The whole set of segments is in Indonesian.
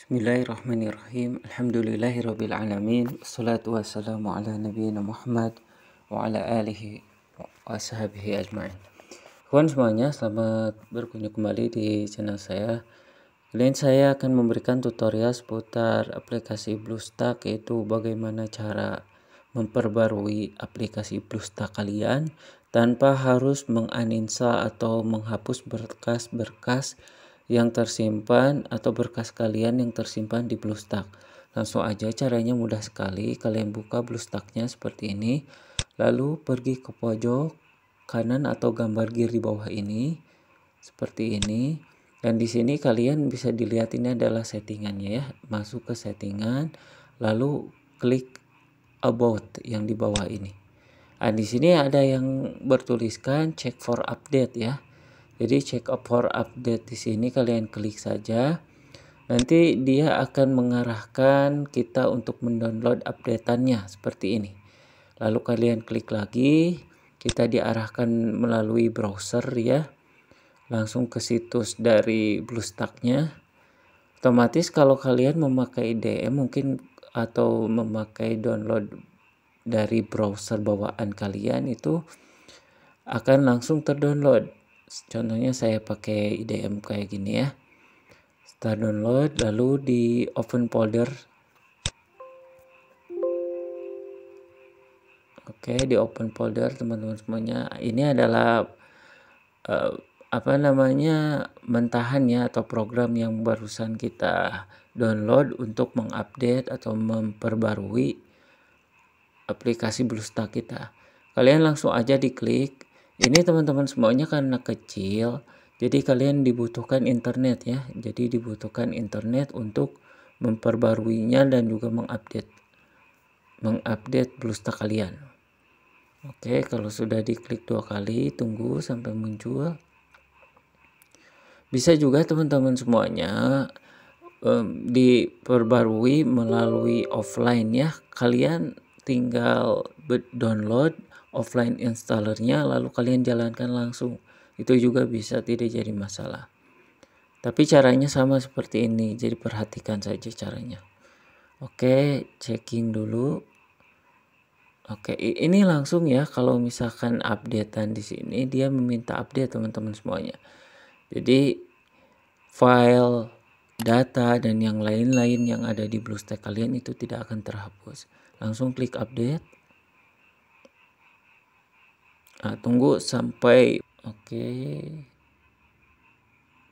Bismillahirrahmanirrahim. Alhamdulillahirabbil alamin. Salatu wassalamu ala nabiyina Muhammad wa ala alihi wa ashabihi ajmain. Kawan semuanya, selamat berkunjung kembali di channel saya. Kali ini saya akan memberikan tutorial seputar aplikasi BlueStack yaitu bagaimana cara memperbarui aplikasi BlueStack kalian tanpa harus menganinsa atau menghapus berkas-berkas yang tersimpan atau berkas kalian yang tersimpan di Bluestack. Langsung aja caranya mudah sekali. Kalian buka Bluestacknya seperti ini. Lalu pergi ke pojok kanan atau gambar gear di bawah ini. Seperti ini. Dan di sini kalian bisa dilihat ini adalah settingannya ya. Masuk ke settingan. Lalu klik about yang di bawah ini. Nah, di sini ada yang bertuliskan check for update ya. Jadi check up for update di sini kalian klik saja. Nanti dia akan mengarahkan kita untuk mendownload updateannya seperti ini. Lalu kalian klik lagi, kita diarahkan melalui browser ya. Langsung ke situs dari Bluestacknya. Otomatis kalau kalian memakai DM mungkin atau memakai download dari browser bawaan kalian itu akan langsung terdownload contohnya saya pakai IDM kayak gini ya Start download lalu di open folder oke di open folder teman-teman semuanya ini adalah uh, apa namanya mentahan ya atau program yang barusan kita download untuk mengupdate atau memperbarui aplikasi BlueStack kita. Kalian langsung aja diklik ini teman-teman semuanya karena kecil, jadi kalian dibutuhkan internet ya. Jadi dibutuhkan internet untuk memperbaruinya dan juga mengupdate mengupdate blusta kalian. Oke, kalau sudah diklik dua kali, tunggu sampai muncul. Bisa juga teman-teman semuanya um, diperbarui melalui offline ya. Kalian tinggal download offline installernya lalu kalian jalankan langsung itu juga bisa tidak jadi masalah tapi caranya sama seperti ini jadi perhatikan saja caranya oke checking dulu oke ini langsung ya kalau misalkan updatean di sini dia meminta update teman-teman semuanya jadi file data dan yang lain-lain yang ada di BlueStack kalian itu tidak akan terhapus langsung klik update nah, tunggu sampai oke okay.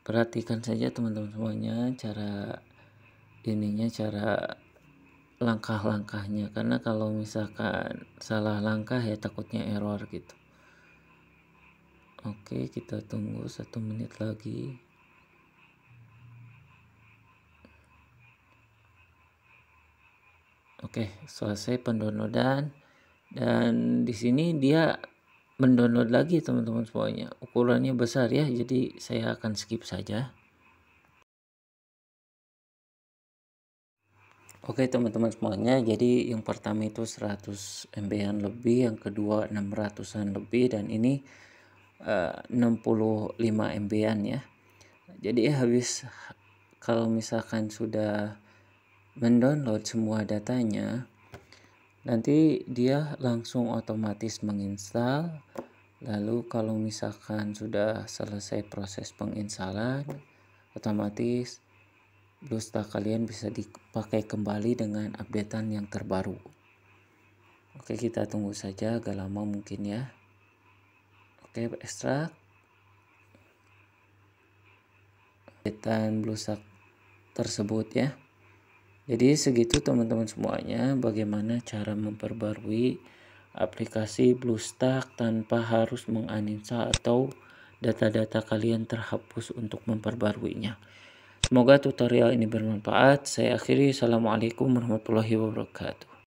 perhatikan saja teman-teman semuanya cara ininya cara langkah-langkahnya karena kalau misalkan salah langkah ya takutnya error gitu oke okay, kita tunggu satu menit lagi Oke, selesai pendownloadan dan di sini dia mendownload lagi teman-teman semuanya ukurannya besar ya jadi saya akan skip saja Oke teman-teman semuanya jadi yang pertama itu 100 MB an lebih yang kedua 600an lebih dan ini uh, 65 MB an ya jadi habis kalau misalkan sudah mendownload semua datanya nanti dia langsung otomatis menginstal lalu kalau misalkan sudah selesai proses penginstalan otomatis Bluestar kalian bisa dipakai kembali dengan updatean yang terbaru oke kita tunggu saja agak lama mungkin ya oke ekstrak updatean Bluestar tersebut ya jadi segitu teman-teman semuanya bagaimana cara memperbarui aplikasi BlueStack tanpa harus menganinsa atau data-data kalian terhapus untuk memperbaruinya. Semoga tutorial ini bermanfaat. Saya akhiri. Assalamualaikum warahmatullahi wabarakatuh.